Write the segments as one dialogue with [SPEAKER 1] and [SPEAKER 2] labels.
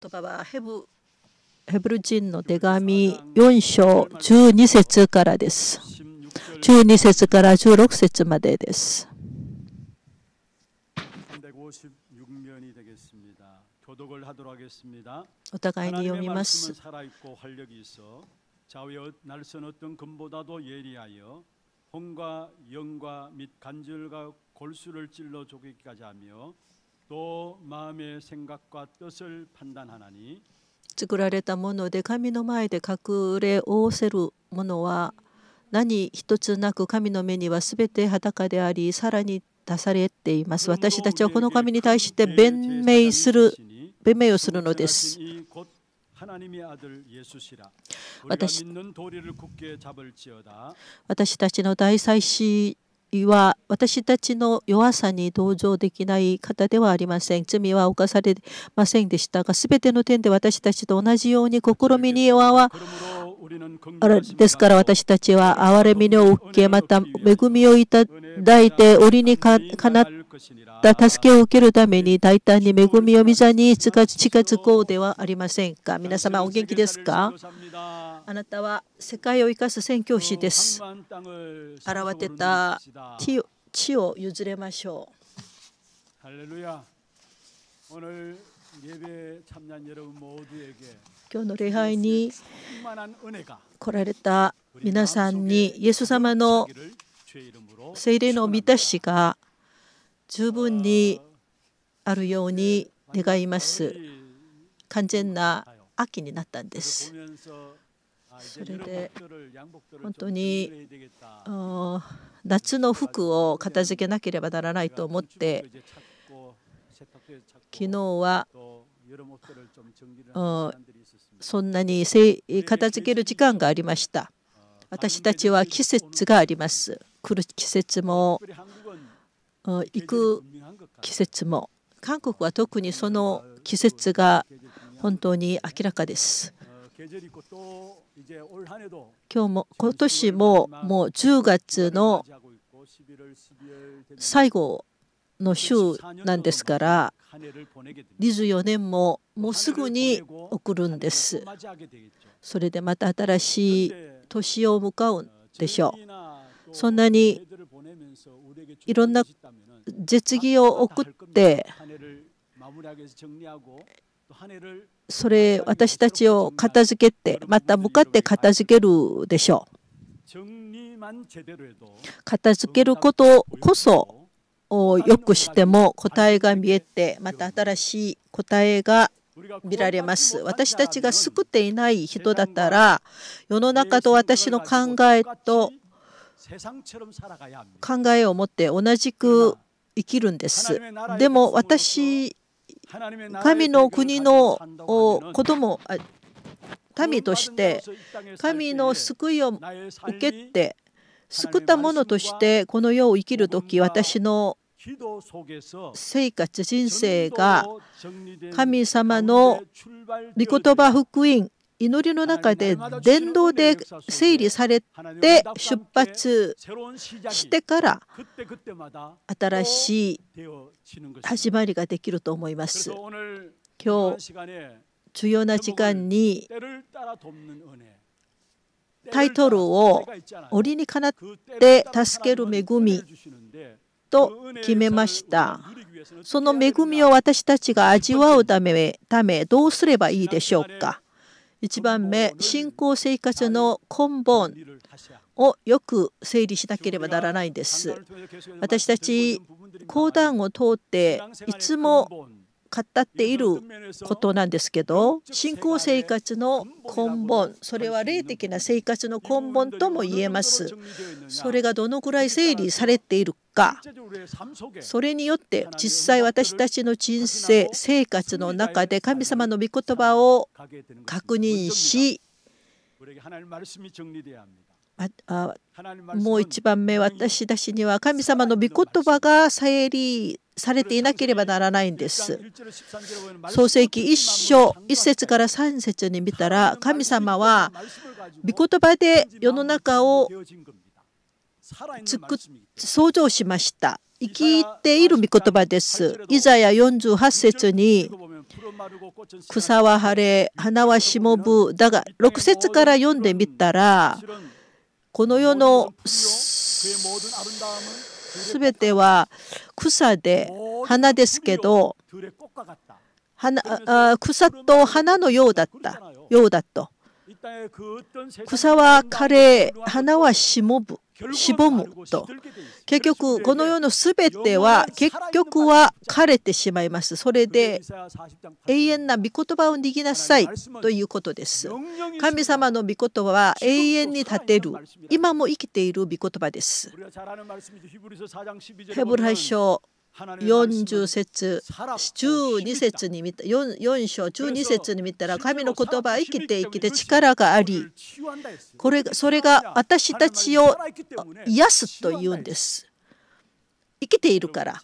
[SPEAKER 1] とかはヘブヘブル人の手紙4章12節からです。12節から16節までです。
[SPEAKER 2] お互いに読みます。
[SPEAKER 1] 作られたもので神の前で隠れおうせるものは何一つなく神の目には全て裸でありさらに出されています私たちはこの神に対して弁明する弁明をするのです私私たちの大祭司は私たちの弱さに同情できない方ではありません。罪は犯されませんでしたが、全ての点で私たちと同じように試みに弱はですから私たちは憐れみを受け、また恵みをいただいて折にかなった助けを受けるために大胆に恵みを御座に近づこうではありませんか。皆様お元気ですかあなたは世界を生かす宣教師です。
[SPEAKER 2] 現れた
[SPEAKER 1] 地を譲れましょ
[SPEAKER 2] う。
[SPEAKER 1] 今日の礼拝に来られた皆さんにイエス様の聖霊の満たしが十分にあるように願います。完全な秋になったんです。
[SPEAKER 2] それで
[SPEAKER 1] 本当に夏の服を片付けなければならないと思って
[SPEAKER 2] 昨日は
[SPEAKER 1] そんなに片付ける時間がありました。私たちは季節があります。来る季節も行く季節も韓国は特にその季節が本当に明らかです。
[SPEAKER 2] 今
[SPEAKER 1] 日も今年ももう10月の最後の週なんですから24年ももうすぐに送るんです。それでまた新しい年を迎うんでしょう。そんなにいろんな絶技を送ってそれ私たちを片付けてまた向かって片付けるでしょう片付けることこそよくしても答えが見えてまた新しい答えが見られます私たちが救っていない人だったら世の中と私の考えと考えを持って同じく生きるんですでも私神の国の子供民として神の救いを受けて救った者としてこの世を生きる時私の生活人生が神様の御言葉福音祈りの中で伝道で整理されて出発
[SPEAKER 2] してから
[SPEAKER 1] 新しい始まりができると思います。今日重要な時間にタイトルを折にかなって助ける恵みと決めました。その恵みを私たちが味わうため、ためどうすればいいでしょうか。1番目信仰生活の根本をよく整理しなければならないんです私たち講談を通っていつも語っていることなんですけど信仰生活の根本それは霊的な生活の根本とも言えますそれがどのくらい整理されているかそれによって実際私たちの人生生活の中で神様の御言葉を確認しああもう一番目私たちには神様の御言葉が整理されていなければならないんです。創世記一章一節から三節に見たら神様は御言葉で世の中を創造しました。生きている御言葉です。イザヤ48節に草は晴れ花はしもぶだが6節から読んでみたらこの世の
[SPEAKER 2] す
[SPEAKER 1] べては草で花ですけど花あ草と花のようだったようだと草は枯れ花はしもぶしぼむと結局この世の全ては結局は枯れてしまいますそれで永遠な御言葉を握なさいということです神様の御言葉は永遠に立てる今も生きている御言葉です
[SPEAKER 2] ヘブル書40
[SPEAKER 1] 節12節に見た 4, 4章12節に見たら神の言葉は生きて生きて力がありこれそれが私たちを癒すというんです。生きているから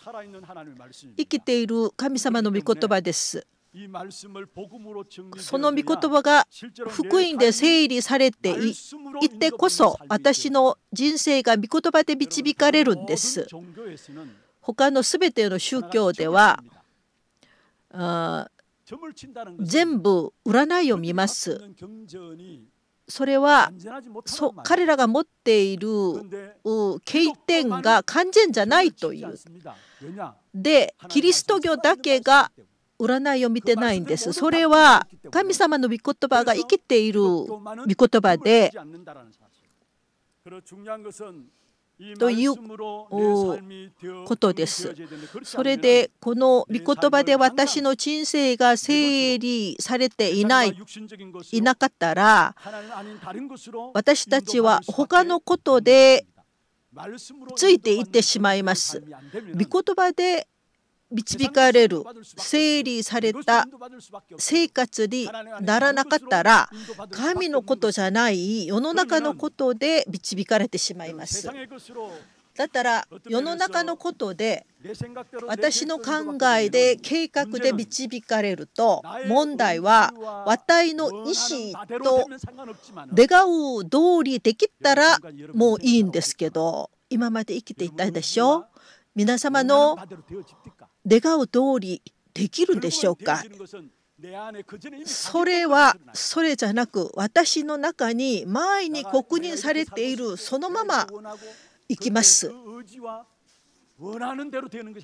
[SPEAKER 1] 生きている神様の御言葉です。
[SPEAKER 2] その御言葉が福音で整理されていっ
[SPEAKER 1] てこそ私の人生が御言葉で導かれるんです。他の全ての宗教では全部占いを見ます。それはそ彼らが持っている経典が完全じゃないという。でキリスト教だけが占いを見てないんです。それは神様の御言葉が生きている御言葉で。ということです。
[SPEAKER 2] それで
[SPEAKER 1] この御言葉で私の人生が整理されていないいなかったら私たちは他のことでついていってしまいます。御言葉で導かれる整理された生活にならなかったら神のことじゃない世の中のことで導かれてしまいます。だったら世の中のことで私の考えで計画で導かれると問題は私の意思と願う通りできたらもういいんですけど今まで生きていたでしょ皆様の願う通りできるでしょうか
[SPEAKER 2] それ
[SPEAKER 1] はそれじゃなく私の中に前に確認されているそのまま
[SPEAKER 2] いきます。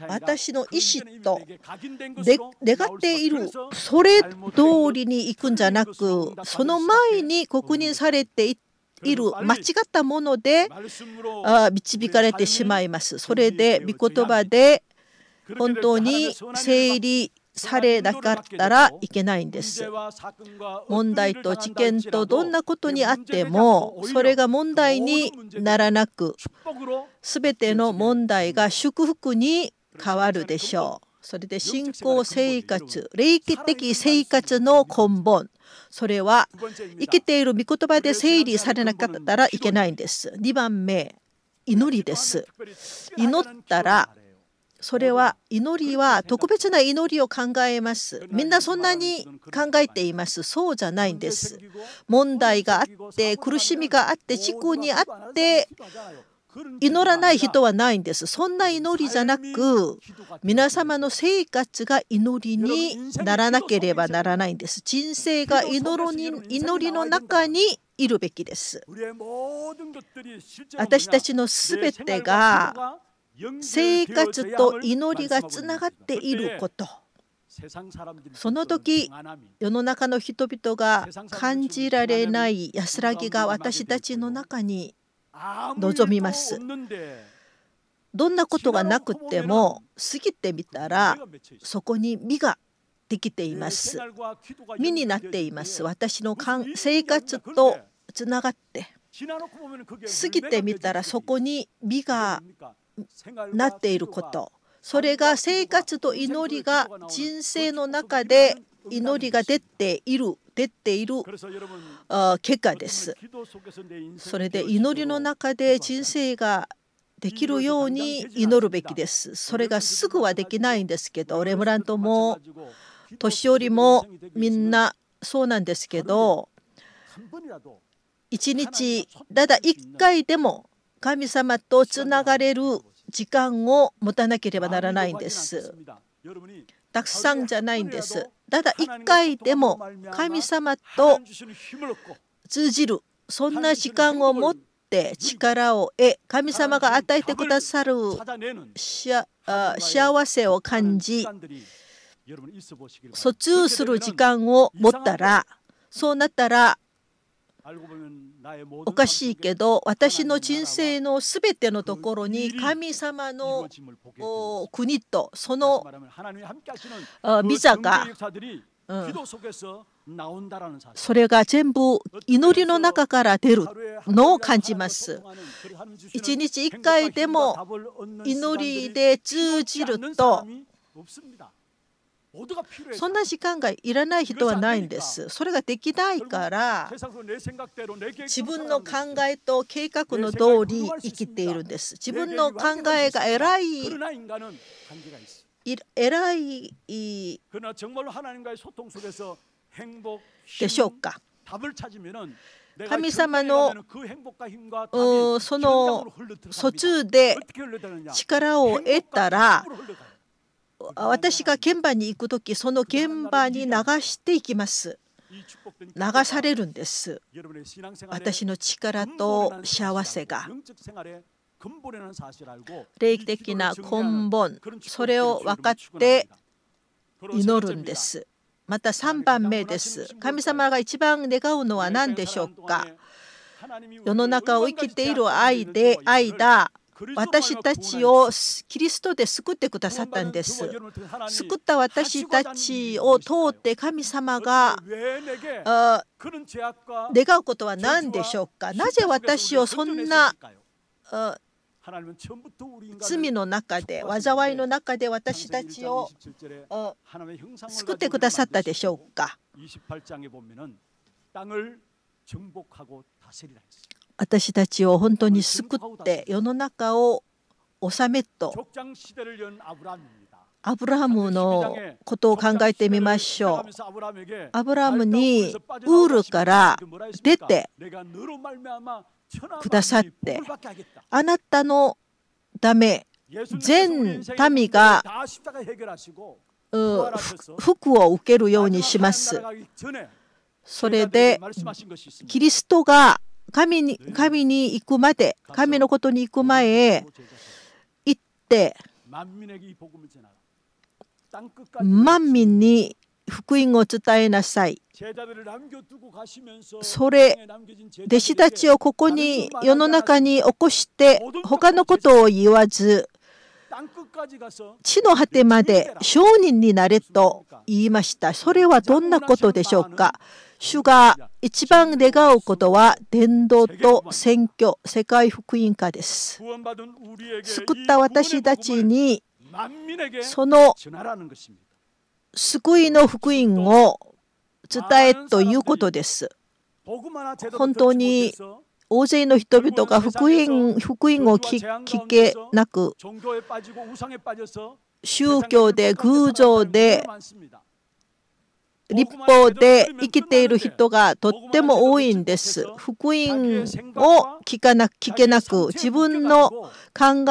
[SPEAKER 2] 私の意思と願っているそれ
[SPEAKER 1] 通りに行くんじゃなくその前に確認されている間違ったもので導かれてしまいます。それで御言葉で本当に整理されなかったらいけないんです。問題と知見とどんなことにあってもそれが問題にならなく全ての問題が祝福に変わるでしょう。それで信仰生活霊的生活の根本それは生きている御言葉で整理されなかったらいけないんです。2番目祈りです。祈ったらそれは祈りは特別な祈りを考えます。みんなそんなに考えています。そうじゃないんです。問題があって、苦しみがあって、事故にあって、祈らない人はないんです。そんな祈りじゃなく、皆様の生活が祈りにならなければならないんです。人生が祈りの中にいるべきです。
[SPEAKER 2] 私たちのすべてが生活と祈りがつながっていることその
[SPEAKER 1] 時世の中の人々が感じられない安らぎが私たちの中に
[SPEAKER 2] 望みます
[SPEAKER 1] どんなことがなくても過ぎてみたらそこに実ができています
[SPEAKER 2] 実になっています
[SPEAKER 1] 私の生活とつながって
[SPEAKER 2] 過ぎてみたら
[SPEAKER 1] そこに実が
[SPEAKER 2] なっていることそ
[SPEAKER 1] れが生活と祈りが人生の中で祈りが出ている出ている結果です。それで祈りの中で人生ができるように祈るべきです。それがすぐはできないんですけどレムラントも年寄りもみんなそうなんですけど一日ただ1回でも神様とつながれる時間を持たなければならないんです。たくさんじゃないんです。ただ1回でも神様と通じるそんな時間を持って力を得神様が与えてくださる幸せを感じ疎通する時間を持ったらそうなったらおかしいけど私の人生のすべてのところに神様の国とその
[SPEAKER 2] ビザが、うん、そ
[SPEAKER 1] れが全部祈りの中から出るのを感じます。一日一回でも祈りで通じると
[SPEAKER 2] そんな時間がいらない人はないん
[SPEAKER 1] です。それができないから
[SPEAKER 2] 自分の考
[SPEAKER 1] えと計画の通り生きているんです。自分の考えが偉い偉いでしょうか。
[SPEAKER 2] 神様の
[SPEAKER 1] その疎通で力を得たら私が現場に行く時その現場に流していきます。
[SPEAKER 2] 流されるんです。私の力と幸せが。霊
[SPEAKER 1] 的な根本それを分かって祈るんです。また3番目です。神様が一番願うのは何でしょうか世の中を生きている愛で間私たちをキリストで救ってくださったんです。救った私たちを通って神様が願うことは何でしょうかなぜ私をそんな罪の中で災いの中で
[SPEAKER 2] 私たちを救ってくださったでしょうか
[SPEAKER 1] 私たちを本当に救って世の中を治めとアブラハムのことを考えてみましょう。アブラムにウールから出て
[SPEAKER 2] くださって
[SPEAKER 1] あなたのため全民が服を受けるようにします。
[SPEAKER 2] それでキリ
[SPEAKER 1] ストが神に神に行くまで神のことに行く前へ行って万民に福音を伝えなさい。
[SPEAKER 2] それ、弟子たちをここに世の中
[SPEAKER 1] に起こして、他のことを言わず、地の果てまで商人になれと言いました。それはどんなことでしょうか。主が一番願うことは伝道と選挙、世界福音化です。救った私たちにその救いの福音を伝えということです。本当に大勢の人々が福音福音を聞けなく
[SPEAKER 2] 宗教で
[SPEAKER 1] 偶像で立法で生きている人がとっても多いんです。福音を聞かな聞けなく、自分の考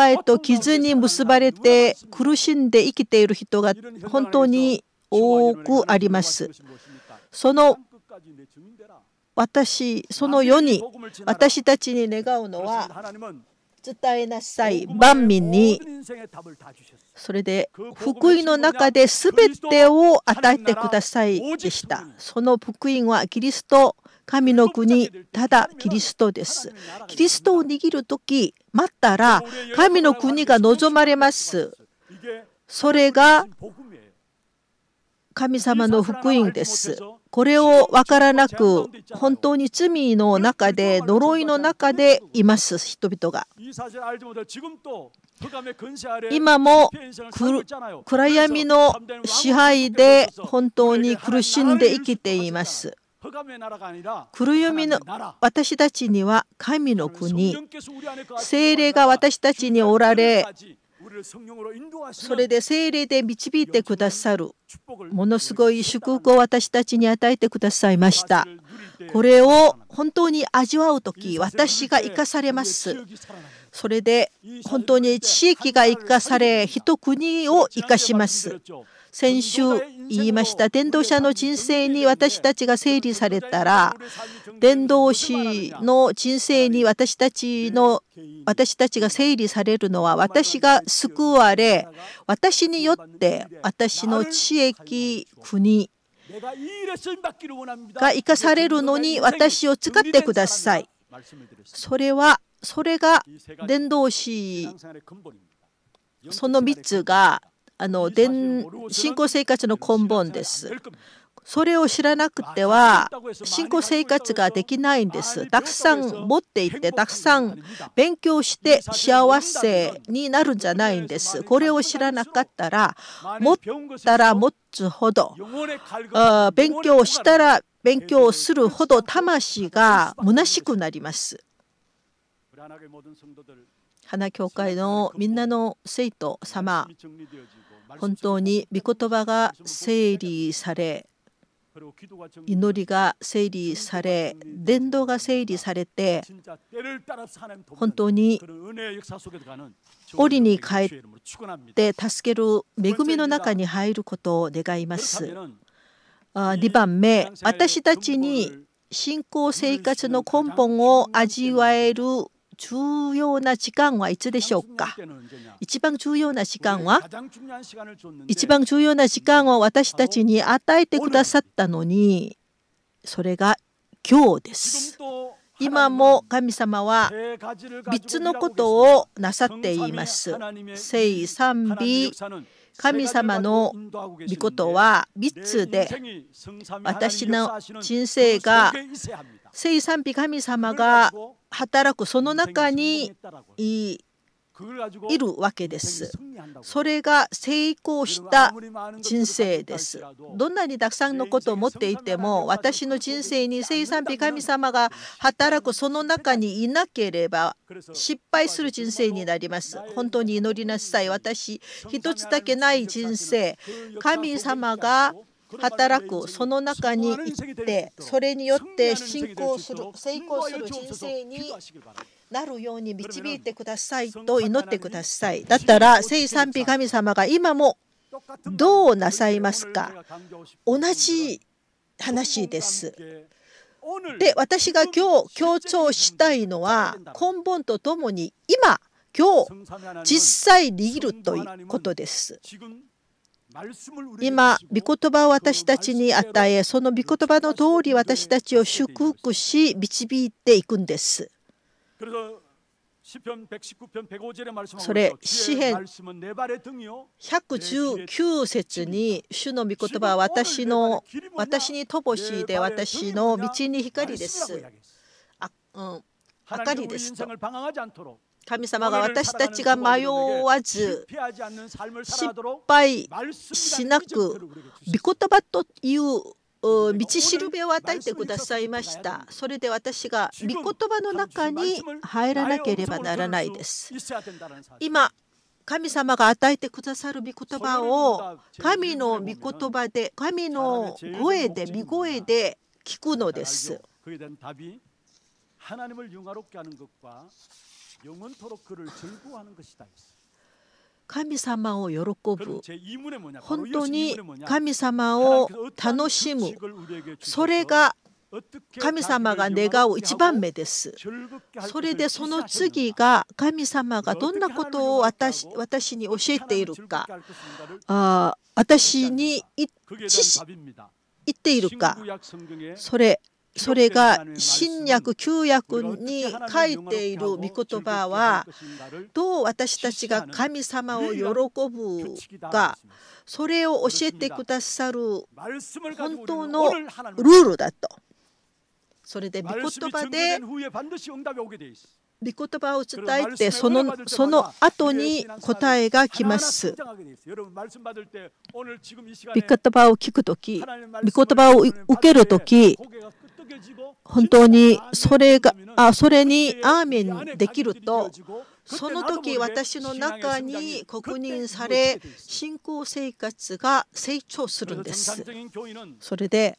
[SPEAKER 1] えと傷に結ばれて苦しんで生きている人が本当に多くあります。その私、その世に私たちに願うのは、伝えなさい、万民にそれで福音の中で全てを与えてくださいでした。その福音はキリスト、神の国、ただキリストです。キリストを握る時待ったら神の国が望まれます。それが神様の福音です。これを分からなく本当に罪の中で呪いの中でいます人々が
[SPEAKER 2] 今も暗闇
[SPEAKER 1] の支配で本当に苦しんで生きています
[SPEAKER 2] 黒闇の
[SPEAKER 1] 私たちには神の国精霊が私たちにおられそれで精霊で導いてくださるものすごい祝福を私たちに与えてくださいましたこれを本当に味わう時私が生かされますそれで本当に地域が生かされ一国を生かします先週言いました伝道者の人生に私たちが整理されたら伝道師の人生に私たちの私たちが整理されるのは私が救われ私によって私の地域国
[SPEAKER 2] が生かされるのに私を使ってください。
[SPEAKER 1] それはそれが伝道師その3つがあの信仰生活の根本です。それを知らなくては信仰生活ができないんです。たくさん持っていってたくさん勉強して幸せになるんじゃないんです。これを知らなかったら持ったら持つほどあ勉強したら勉強するほど魂が虚しくなります。花教会のみんなの生徒様本当に御言葉が整理され祈りが整理され伝道が整理されて
[SPEAKER 2] 本当に折に帰って助け
[SPEAKER 1] る恵みの中に入ることを願います。2番目私たちに信仰生活の根本を味わえる重要な時間はいつでしょうか一番重要な時間は一番重要な時間を私たちに与えてくださったのにそれが今日です。
[SPEAKER 2] 今も神様は3
[SPEAKER 1] つのことをなさっています。聖賛美神様の御事は3つで私の人生が生産美神様が働くその中にいるわけです。それが成功した人生です。どんなにたくさんのことを持っていても私の人生に生産美神様が働くその中にいなければ失敗する人生になります。本当に祈りなさい。私一つだけない人生。神様が働くその中に行ってそれによって信仰する成功する人生になるように導いてくださいと祈ってくださいだったら聖賛美神様が今もどうなさいますか同じ話ですで私が今日強調したいのは根本とともに今今日実際にいるということです今、御言葉を私たちに与え、その御言葉の通り私たちを祝福し、導いていくんです。
[SPEAKER 2] それ、詩篇
[SPEAKER 1] 119節に、主の御言葉は私の、私に乏しいで私の道に光です。
[SPEAKER 2] あうん、明かりですと。
[SPEAKER 1] 神様が私たちが迷わず
[SPEAKER 2] 失敗し
[SPEAKER 1] なく御言葉という道しるべを与えてくださいましたそれで私が御言葉の中に入らなければならないです今神様が与えてくださる御言葉を神の御言葉で神の声で御声で聞くのです神様を喜ぶ
[SPEAKER 2] 本当に神様を楽しむそれ
[SPEAKER 1] が神様が願う一番目です。それでその次が神様がどんなことを私私に教えているかあ私に言っているかそれそれが新約旧約に書いている御言葉はどう私たちが神様を喜ぶかそれを教えてくださる
[SPEAKER 2] 本当のルールだと。それで御言葉で御言葉を伝えてそのその後に答えが来ます。御言葉
[SPEAKER 1] を聞くとき、御言葉を受ける時本当にそれがあそれにアーメンできるとその時私の中に確認され信仰生活が成長するんです。それで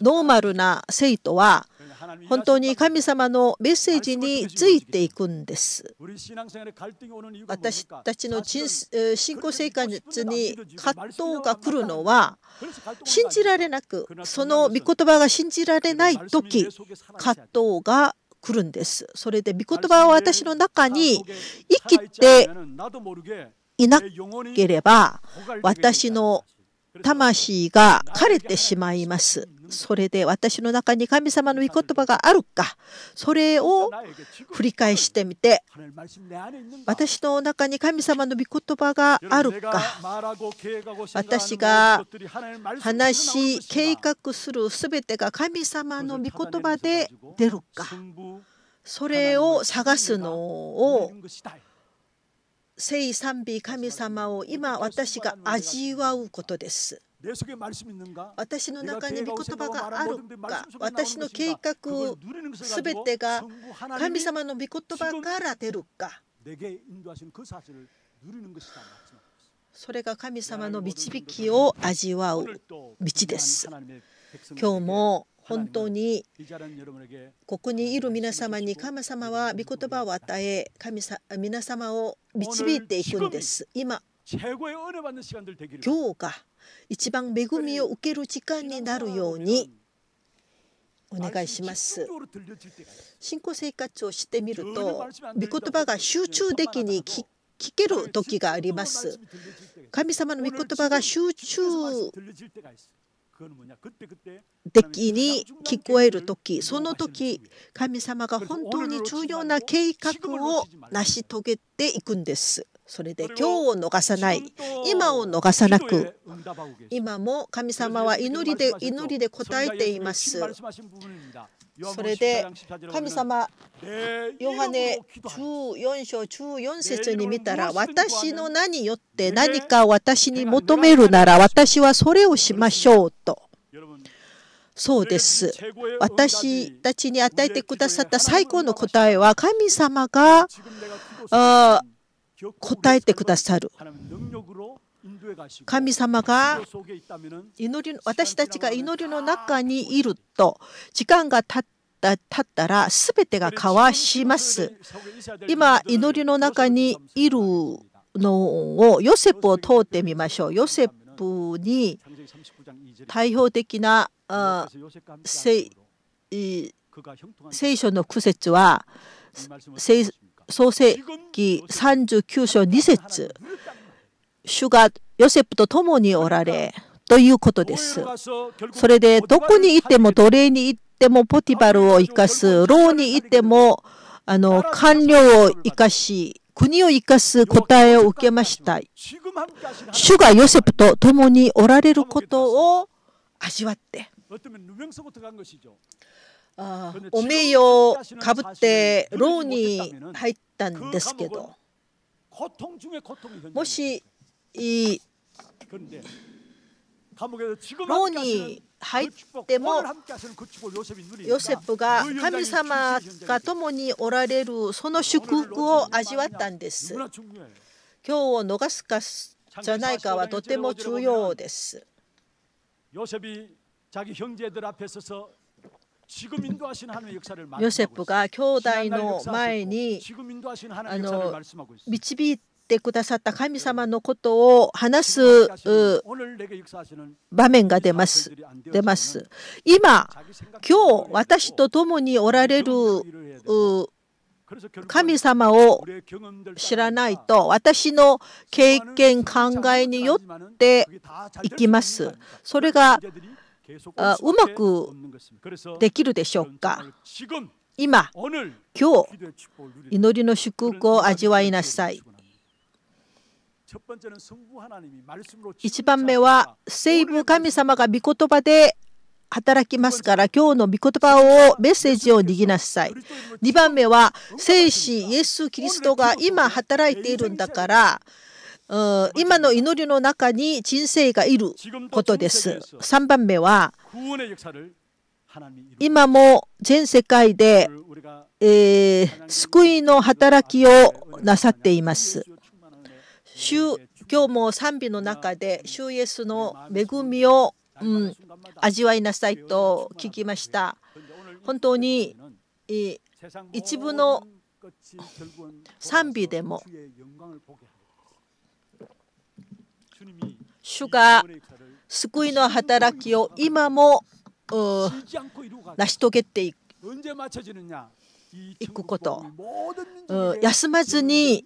[SPEAKER 1] ノーマルな生徒は本当に神様のメッセージについていくんです。私たちの信仰生活に葛藤が来るのは信じられなくその御言葉が信じられない時葛藤が来るんです。それで御言葉を私の中に生きていなければ私の魂が枯れてしまいます。それで私の中に神様の御言葉があるかそれを振り返してみて私の中に神様の御言葉があるか私が話し計画する全てが神様の御言葉で出るかそれを探すのを聖賛美神様を今私が味わうことです。
[SPEAKER 2] 私の中に御言葉があるか私の計
[SPEAKER 1] 画全てが神様の御言葉から出るかそれが神様の導きを味わう道です今日も本当にここにいる皆様に神様は御言葉を与え神さ皆様を導いていくんです今
[SPEAKER 2] 今日
[SPEAKER 1] が一番恵みを受ける時間になるようにお願いします信仰生活をしてみると御言葉が集中的に聞ける時があります神様の御言葉が集中的に聞こえる時その時神様が本当に重要な計画を成し遂げていくんですそれで今日を逃さない今を逃さなく今も神様は祈りで祈りで答えていますそれで神様ヨハネ14章14節に見たら私の名によって何か私に求めるなら私はそれをしましょうと。そうです。私たちに与えてくださった最高の答えは神様が答えてくださる
[SPEAKER 2] 神様が
[SPEAKER 1] 祈り私たちが祈りの中にいると時間が経ったったら全てが交わします今祈りの中にいるのをヨセフを通ってみましょうヨセフに代表的な聖聖書の苦節は聖創世記39章2節主がヨセフと共におられということです。それでどこにいても奴隷に行ってもポティバルを生かす、牢にいてもあの官僚を生かし、国を生かす答えを受けました。主がヨセフと共におられることを味わって。お名誉をかぶって牢に入ったんですけど
[SPEAKER 2] もし牢に入ってもヨセフが神様
[SPEAKER 1] が共におられるその祝福を味わったんです。今日を逃すかじゃないかはとても重要です。
[SPEAKER 2] ヨセフが兄弟の前にあの
[SPEAKER 1] 導いてくださった神様のことを話す場面が出ます。出ます今、今日私と共におられる神様を知らないと私の経験考えによって
[SPEAKER 2] いきます。それがうまくできるでし
[SPEAKER 1] ょうか今今日祈りの祝福を味わいなさい一番目は聖母神様が御言葉で働きますから今日の御言葉をメッセージを握なさい2番目は聖子イエス・キリストが今働いているんだから今の祈りの中に人生がいることです。3番目は今も全世界で、えー、救いの働きをなさっています。今日も賛美の中で主イエスの恵みを、うん、味わいなさいと聞きました。本当に一部の
[SPEAKER 2] 賛美でも
[SPEAKER 1] 主が救いの働きを今も
[SPEAKER 2] 成し遂げて
[SPEAKER 1] いくこと、
[SPEAKER 2] 休まずに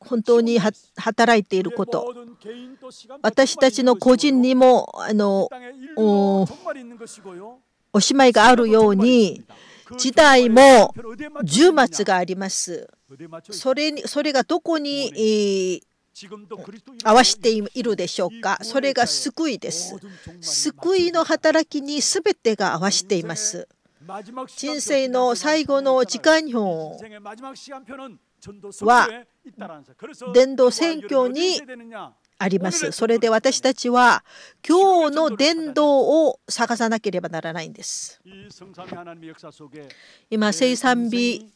[SPEAKER 2] 本当に働いていること、
[SPEAKER 1] 私たちの個人にもあのおしまいがあるように、時代も10末があります。それにそれがどこに合わせているでしょうかそれが救いです救いの働きに全てが合わせています
[SPEAKER 2] 人生の最後の時間表は伝道選挙に
[SPEAKER 1] あります。それで私たちは今日の伝道を探さなければならないんです。
[SPEAKER 2] 今、生産日、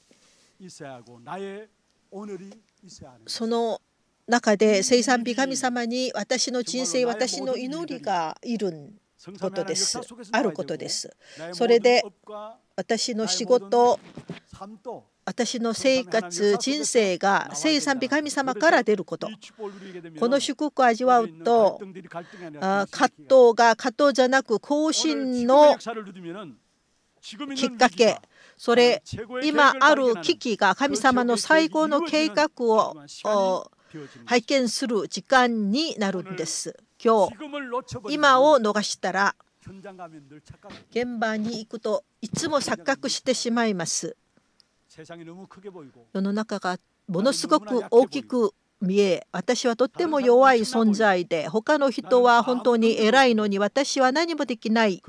[SPEAKER 1] その中で生産美神様に私の人生私の祈りがいることですあることですそれで私の仕事私の生活人生が生産美神様から出ることこの祝福を味わうと
[SPEAKER 2] 葛
[SPEAKER 1] 藤が葛藤じゃなく更新の
[SPEAKER 2] きっかけそれ今ある危機が神様の最高の計画
[SPEAKER 1] を拝見する時間になるんです。今日、今を逃したら、現場に行くといつも錯覚してしまいます。世の中がものすごく大きく見え私はとっても弱い存在で他の人は本当に偉いのに私は何もできない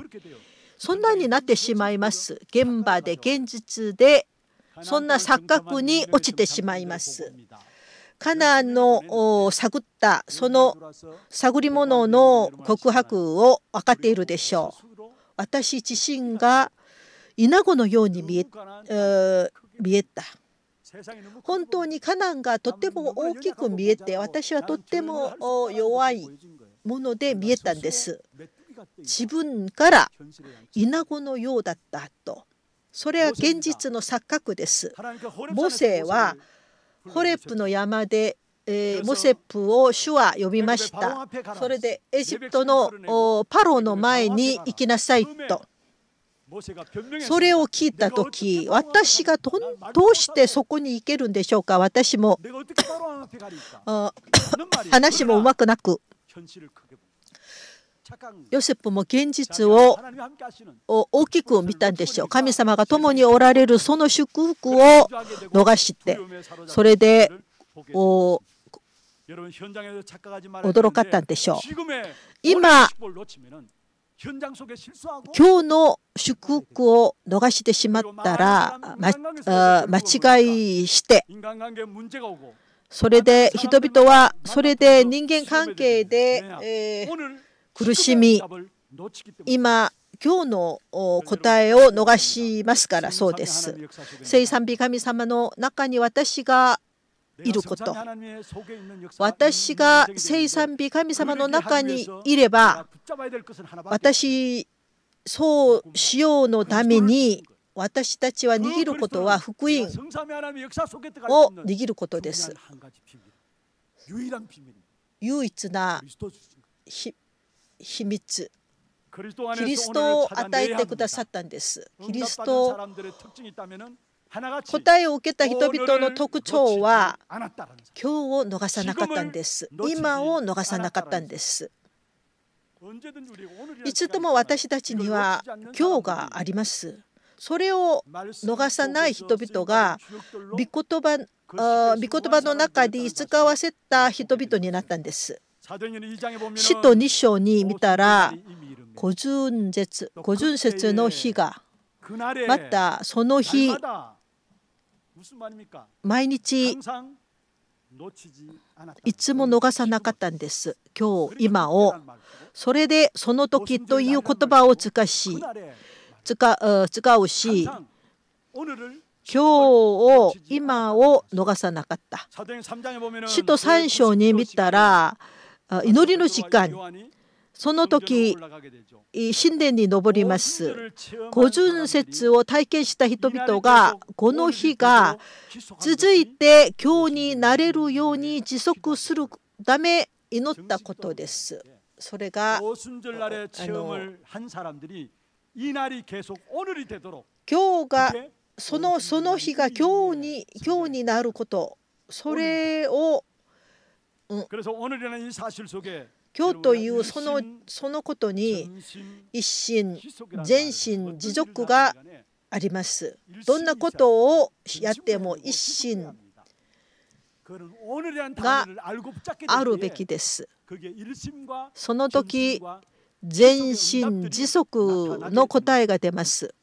[SPEAKER 1] そんなになってしまいます現場で現実でそんな錯覚に落ちてしまいますカナンの探ったその探り物の告白を分かっているでしょう。私自身がイナゴのように見え見えた。本当にカナンがとても大きく見えて私はとっても弱いもので見えたんです。自分からイナゴのようだったと。それは現実の錯覚です。モセはホレプの山で、えー、モセプを主は呼びましたそれでエジプトのパロの前に行きなさいとそれを聞いた時私がどうしてそこに行けるんでしょうか私も話もうまくなくヨセフも現実を大きく見たんでしょう。神様が共におられるその祝福を逃して、それで驚
[SPEAKER 2] かったんでしょう。今、今日
[SPEAKER 1] の祝福を逃してしまったら、ま、間違いして、それで人々は、それで人間関係で、えー苦しみ今今日の答えを逃しますからそうです。聖賛美神様の中に私がいること私が生産美神様の中にいれば私そうしようのために私たちは握ることは福音を握ることです唯一な秘秘密
[SPEAKER 2] キリストを与えてくださ
[SPEAKER 1] ったんですキリスト答えを受けた人々の特徴は今日を逃さなかったんです今を逃さなかったんですいつとも私たちには今日がありますそれを逃さない人々が御言葉御言葉の中で使わせた人々になったんです使徒2章に見たら五巡節五巡節の日が
[SPEAKER 2] またその日毎日
[SPEAKER 1] いつも逃さなかったんです。今日、今を。それで、その時という言葉を使し、使使うし、今日を、今を逃さなかった。
[SPEAKER 2] 使徒三
[SPEAKER 1] 章に見たら、祈りの時間その時神殿に登ります五巡節を体験した人々がこの日が続いて今日になれるように持続するため祈ったことです
[SPEAKER 2] それがあの
[SPEAKER 1] 今日がそのその日が今日に今日になることそれを今日というそのそのことに一心全身持続がありますどんなことをやっても一心
[SPEAKER 2] があるべきですその時
[SPEAKER 1] 全身持続の答えが出ます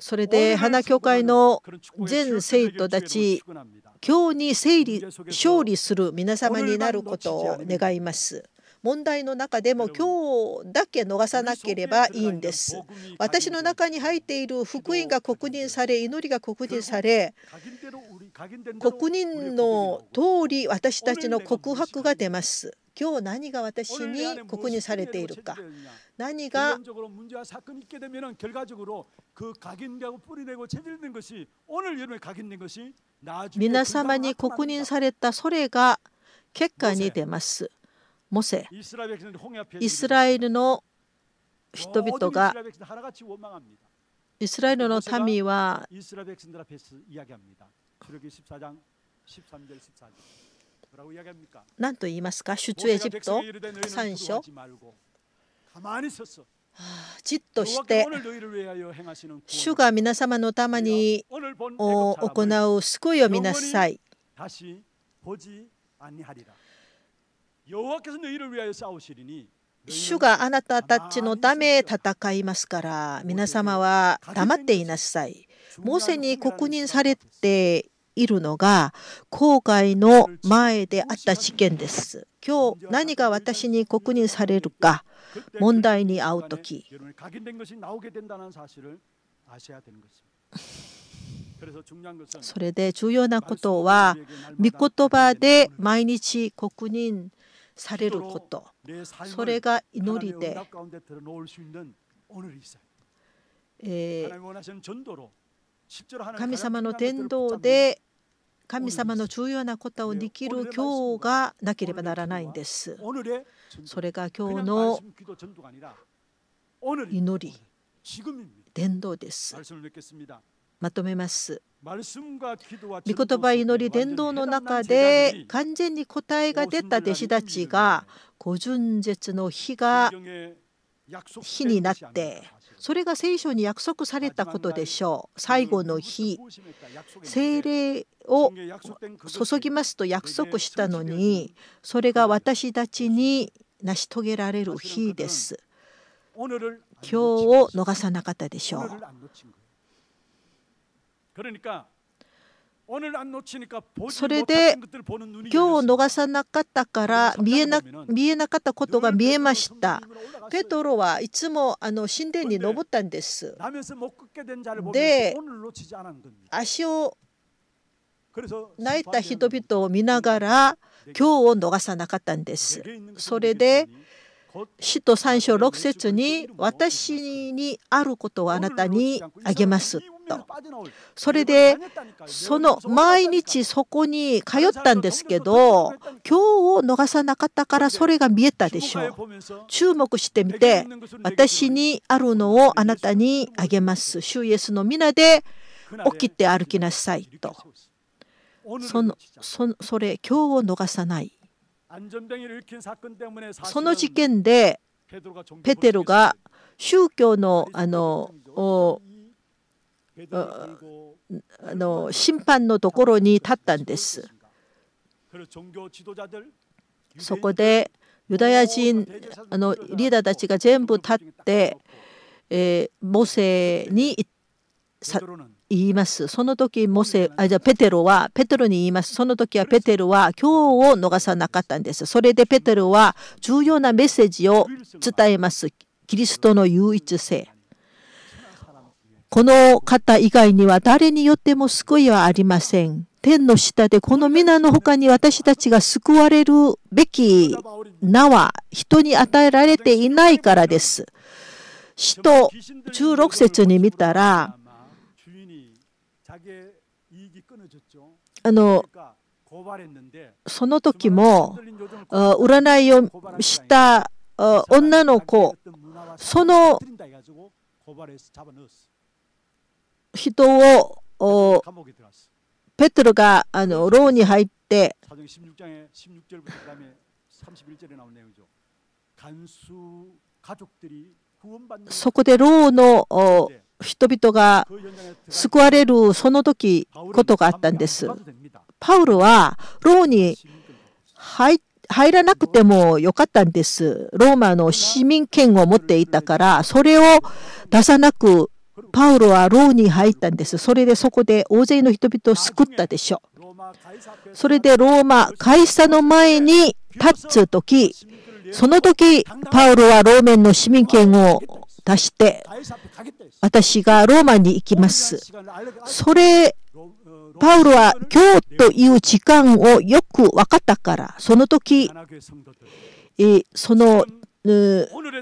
[SPEAKER 1] それで花教会の全生徒たち経に勝利する皆様になることを願います。問題の中でも今日だけ逃さなければいいんです私の中に入っている福音が確認され祈りが確認され国認の通り私たちの告白が出ます今日何が私に確認されているか何が
[SPEAKER 2] 皆様に確認さ
[SPEAKER 1] れたそれが結果に出ますモセイスラエルの
[SPEAKER 2] 人々が
[SPEAKER 1] イスラエルの民は何と言いますか出エジプト3書
[SPEAKER 2] じっとして主
[SPEAKER 1] が皆様のために行う救いを見なさい
[SPEAKER 2] 主があなたた
[SPEAKER 1] ちのため戦いますから皆様は黙っていなさい。モーセに確認されているのが郊外の前であった事件です。今日何が私に確認されるか問題に遭うと
[SPEAKER 2] き。それで重
[SPEAKER 1] 要なことは、御言葉で毎日国認されることそれが祈りで、
[SPEAKER 2] えー、神様の伝道で
[SPEAKER 1] 神様の重要なことをできる今日がなければならないんです。それが今日の祈り、伝道です。まとめます。
[SPEAKER 2] 御言葉祈
[SPEAKER 1] り伝道の中で完全に答えが出た弟子たちが五巡節の日が
[SPEAKER 2] 日になって
[SPEAKER 1] それが聖書に約束されたことでしょう最後の日聖霊を注ぎますと約束したのにそれが私たちに成し遂げられる日です今日を逃さなかったでしょう
[SPEAKER 2] それで今
[SPEAKER 1] 日を逃さなかったから見えな見えなかったことが見えました。ペトロはいつもあの神殿に登ったんで
[SPEAKER 2] す。で
[SPEAKER 1] 足を泣いた人々を見ながら今日を逃さなかったんです。それで使徒3章6節に「私にあることをあなたにあげます」とそれでその毎日そこに通ったんですけど今日を逃さなかったからそれが見えたでしょう注目してみて私にあるのをあなたにあげます主イエスの皆で起きて歩きなさいとそのそれ今日を逃さない
[SPEAKER 2] その事件でペテロ
[SPEAKER 1] が宗教のあの
[SPEAKER 2] あ
[SPEAKER 1] の審判のところに立ったんです。そこでユダヤ人あのリーダーたちが全部立って、えー、モセに言います。その時モセあじゃペテロはペテロに言います。その時はペテロは今日を逃さなかったんです。それでペテロは重要なメッセージを伝えます。キリストの唯一性。この方以外には誰によっても救いはありません。天の下でこの皆の他に私たちが救われるべき名は人に与えられていないからです。使徒16節に見たら、あの、その時も、占いをした女の子、その人をペトロがあの牢に入ってそこで牢の人々が救われるその時ことがあったんです。パウロは牢に入らなくてもよかったんです。ローマの市民権を持っていたからそれを出さなくパウロは牢に入ったんです。それでそこで大勢の人々を救ったでしょう。それでローマ、会社の前に立つ時、その時、パウロはローメンの市民権を出して、私がローマに行きます。それ、パウロは今日という時間をよく分かったから、その時、その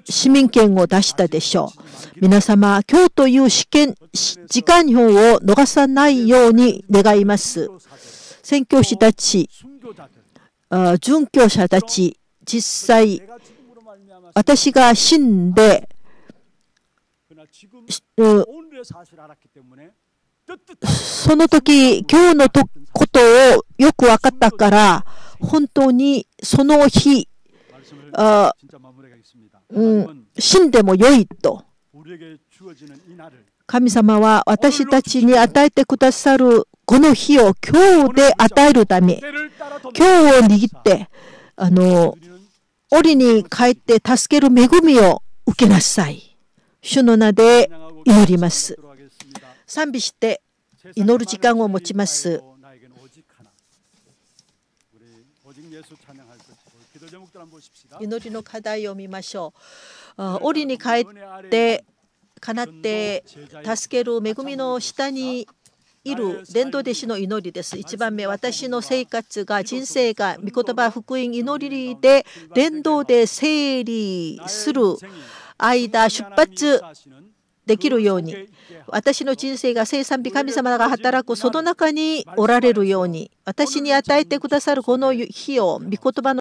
[SPEAKER 1] 市民権を出したでしょう。皆様、今日という試験、時間表を逃さないように願います。宣教師たち、殉教者たち、実際、私が死んで、その時、今日のことをよく分かったから、本当にその日、あうん、死んでもいと神様は私たちに与えてくださるこの日を今日で与えるため今日を握ってあの檻に帰って助ける恵みを受けなさい主の名で祈ります賛美して祈る時間を持ちます祈りの課題を見ましょう。折に帰ってかなって助ける恵みの下にいる伝道弟子の祈りです。1番目、私の生活が、人生が、御言葉、福音、祈りで、伝道で整理する間、出発できるように、私の人生が生産日神様が働く、その中におられるように、私に与えてくださるこの日を、御言葉の